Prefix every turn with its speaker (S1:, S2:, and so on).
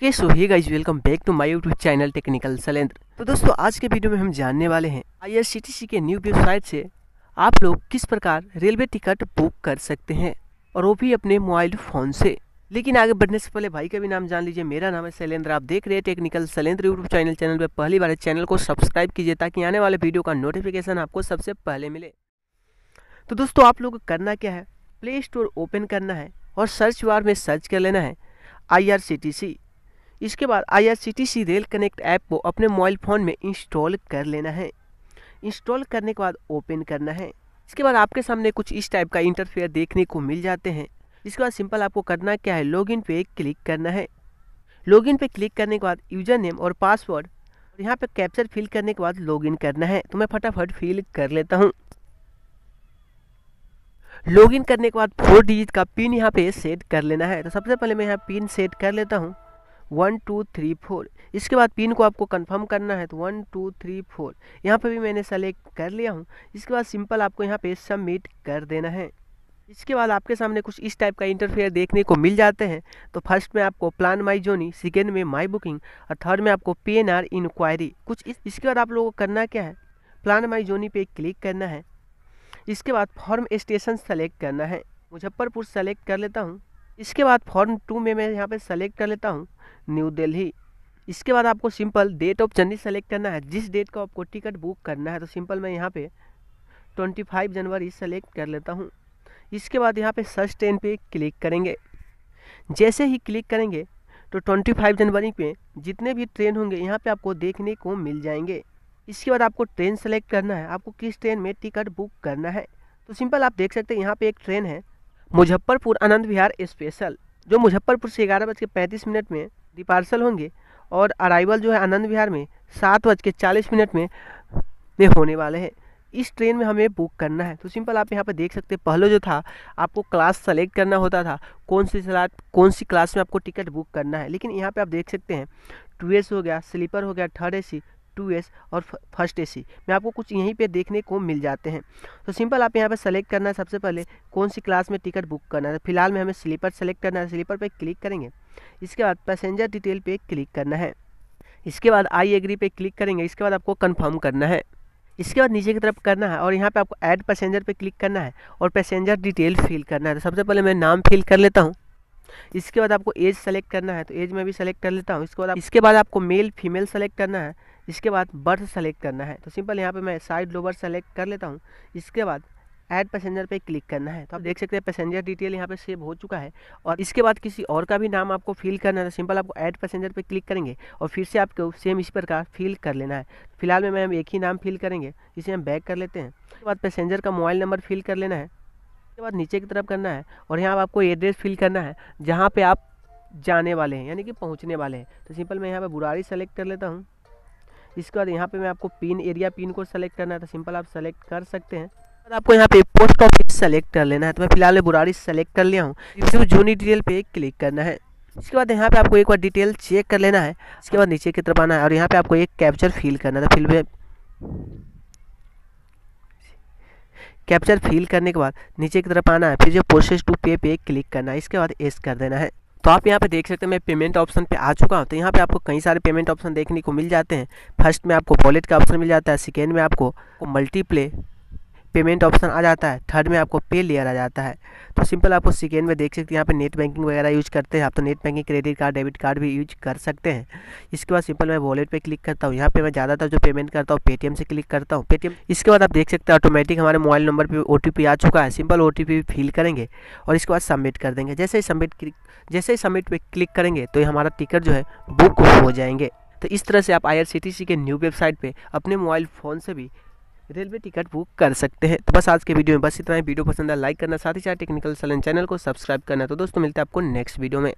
S1: okay so hey guys welcome back to my YouTube channel technical Shailendra तो दोस्तों आज के वीडियो में हम जानने वाले हैं आईआरसीटीसी के न्यू वेबसाइट से आप लोग किस प्रकार रेलवे टिकट बुक कर सकते हैं और वो भी अपने मोबाइल फ़ोन से लेकिन आगे बढ़ने से पहले भाई का भी नाम जान लीजिए मेरा नाम है शैलेंद्र आप देख रहे हैं technical Shailendra YouTube channel channel पर पहली बार चैनल को सब्सक्राइब कीजिए ताकि आने वाले वीडियो का नोटिफिकेशन आपको सबसे पहले मिले तो दोस्तों आप लोग करना क्या है प्ले स्टोर ओपन करना है और सर्च बार में सर्च कर लेना है आई इसके बाद आईआरसीटीसी रेल कनेक्ट ऐप को अपने मोबाइल फ़ोन में इंस्टॉल कर लेना है इंस्टॉल करने के बाद ओपन करना है इसके बाद आपके सामने कुछ इस टाइप का इंटरफेयर देखने को मिल जाते हैं इसके बाद सिंपल आपको करना क्या है लॉगिन पे क्लिक करना है लॉगिन पे क्लिक करने के बाद यूजर नेम और पासवर्ड और यहाँ पे कैप्चर फिल करने के बाद लॉगिन करना है तो मैं फटाफट फिल कर लेता हूँ लॉगिन करने के बाद फोर डिजिट का पिन यहाँ पे सेट कर लेना है तो सबसे पहले मैं यहाँ पिन सेट कर लेता हूँ वन टू थ्री फोर इसके बाद पिन को आपको कंफर्म करना है तो वन टू थ्री फोर यहाँ पे भी मैंने सेलेक्ट कर लिया हूँ इसके बाद सिंपल आपको यहाँ पे सबमिट कर देना है इसके बाद आपके सामने कुछ इस टाइप का इंटरफेयर देखने को मिल जाते हैं तो फर्स्ट में आपको प्लान माई जोनी सेकेंड में माई बुकिंग और थर्ड में आपको पी एन आर इंक्वायरी कुछ इस, इसके बाद आप लोगों को करना क्या है प्लान माई जोनी पे क्लिक करना है इसके बाद फॉर्म स्टेशन सेलेक्ट करना है मुजफ्फरपुर सेलेक्ट कर लेता हूँ इसके बाद फॉर्म टू में मैं यहाँ पे सेलेक्ट कर लेता हूँ न्यू दिल्ली इसके बाद आपको simple date of journey select करना है जिस डेट को आपको टिकट बुक करना है तो सिंपल मैं यहाँ पे 25 जनवरी सेलेक्ट कर लेता हूँ इसके बाद यहाँ पे सर्च ट्रेन पे क्लिक करेंगे जैसे ही क्लिक करेंगे तो 25 जनवरी पे जितने भी ट्रेन होंगे यहाँ पे आपको देखने को मिल जाएंगे इसके बाद आपको ट्रेन सेलेक्ट करना है आपको किस ट्रेन में टिकट बुक करना है तो सिंपल आप देख सकते हैं यहाँ पे एक ट्रेन है मुजफ्फरपुर आनंद विहार स्पेशल जो मुजफ्फरपुर से ग्यारह बज के पैंतीस मिनट में डिपार्सल होंगे और अराइवल जो है आनंद विहार में सात बज के चालीस मिनट में में होने वाले हैं इस ट्रेन में हमें बुक करना है तो सिंपल आप यहाँ पर देख सकते हैं पहले जो था आपको क्लास सेलेक्ट करना होता था कौन सी सलाद कौन सी क्लास में आपको टिकट बुक करना है लेकिन यहाँ पे आप देख सकते हैं टू हो गया स्लीपर हो गया थर्ड ए टू एस और फर्स्ट ए सी में आपको कुछ यहीं पे देखने को मिल जाते हैं तो सिंपल आप यहाँ पे सेलेक्ट करना है सबसे पहले कौन सी क्लास में टिकट बुक करना है तो फिलहाल में हमें स्लीपर सेलेक्ट करना है स्लीपर पर क्लिक करेंगे इसके बाद पैसेंजर डिटेल पर क्लिक करना है इसके बाद आई एग्री पे क्लिक करेंगे इसके बाद आपको कन्फर्म करना है इसके बाद नीचे की तरफ करना है और यहाँ पे आपको ऐड पैसेंजर पे क्लिक करना है और पैसेंजर डिटेल फिल करना है तो सबसे पहले मैं नाम फिल कर लेता हूँ इसके बाद आपको एज सेलेक्ट करना है तो एज में भी सेलेक्ट कर लेता हूँ इसके बाद इसके बाद आपको मेल फीमेल सेलेक्ट करना है इसके बाद बर्थ सेलेक्ट करना है तो सिंपल यहाँ पे मैं साइड लोवर सेलेक्ट कर लेता हूँ इसके बाद ऐड पैसेंजर पे क्लिक करना है तो आप देख सकते हैं पैसेंजर डिटेल यहाँ पे सेव हो चुका है और इसके बाद किसी और का भी नाम आपको फिल करना है तो सिंपल आपको ऐड पैसेंजर पे क्लिक करेंगे और फिर से आपको सेम इस प्रकार फिल कर लेना है फिलहाल में हम एक ही नाम फिल करेंगे इसे हम बैक कर लेते हैं उसके बाद पैसेंजर का मोबाइल नंबर फिल कर लेना है उसके बाद नीचे की तरफ करना है और यहाँ आपको एड्रेस फिल करना है जहाँ पर आप जाने वाले हैं यानी कि पहुँचने वाले हैं तो सिंपल मैं यहाँ पर बुरारी सेलेक्ट कर लेता हूँ इसके बाद यहाँ पे मैं आपको pin area pin code select करना है तो सिंपल आप सेलेक्ट कर सकते हैं बाद आपको यहाँ पे पोस्ट ऑफिस सेलेक्ट कर लेना है तो मैं फिलहाल बुरारी सेलेक्ट कर लिया हूँ रिव्यू जूनी डिटेल पे क्लिक करना है इसके बाद यहाँ पे आपको एक बार डिटेल चेक कर लेना है इसके बाद नीचे की तरफ आना है और यहाँ पे आपको एक कैप्चर फिल करना है तो फिल में कैप्चर फिल करने के बाद नीचे की तरफ आना है फिर जो प्रोसेस टू पे पे क्लिक करना है इसके बाद एस कर देना है तो आप यहाँ पे देख सकते हैं मैं पेमेंट ऑप्शन पे आ चुका हूँ तो यहाँ पे आपको कई सारे पेमेंट ऑप्शन देखने को मिल जाते हैं फर्स्ट में आपको वॉलेट का ऑप्शन मिल जाता है सेकेंड में आपको मल्टीप्ले पेमेंट ऑप्शन आ जाता है थर्ड में आपको पे लेयर आ जाता है तो सिंपल आपको सेकेंड में देख सकते हैं यहाँ पे नेट बैंकिंग वगैरह यूज करते हैं आप तो net banking credit card debit card भी यूज कर सकते हैं इसके बाद सिंपल मैं वॉलेट पे क्लिक करता हूँ यहाँ पे मैं ज़्यादातर जो पेमेंट करता हूँ पेटीएम से क्लिक करता हूँ पेटीएम इसके बाद आप देख सकते हैं ऑटोमेटिक हमारे मोबाइल नंबर पर ओ आ चुका है सिंपल ओ फिल करेंगे और इसके बाद सबमिट कर देंगे जैसे ही सबमिट जैसे ही सबमिट पर क्लिक करेंगे तो हमारा टिकट जो है बुक हो जाएंगे तो इस तरह से आप आई के न्यू वेबसाइट पर अपने मोबाइल फ़ोन से भी रेलवे टिकट बुक कर सकते हैं तो बस आज के वीडियो में बस इतना ही वीडियो पसंद है लाइक करना साथ ही साथ टेक्निकल सलन चैनल को सब्सक्राइब करना तो दोस्तों मिलते हैं आपको नेक्स्ट वीडियो में